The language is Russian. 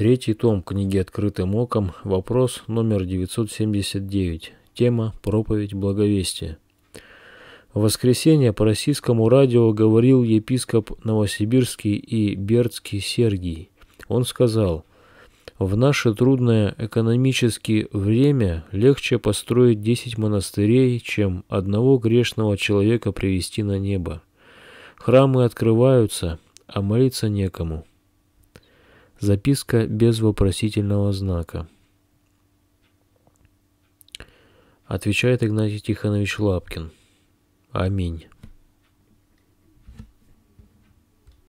Третий том книги «Открытым оком», вопрос номер 979, тема «Проповедь благовестия». В воскресенье по российскому радио говорил епископ Новосибирский и Бердский Сергий. Он сказал, «В наше трудное экономическое время легче построить 10 монастырей, чем одного грешного человека привести на небо. Храмы открываются, а молиться некому». Записка без вопросительного знака. Отвечает Игнатий Тихонович Лапкин. Аминь.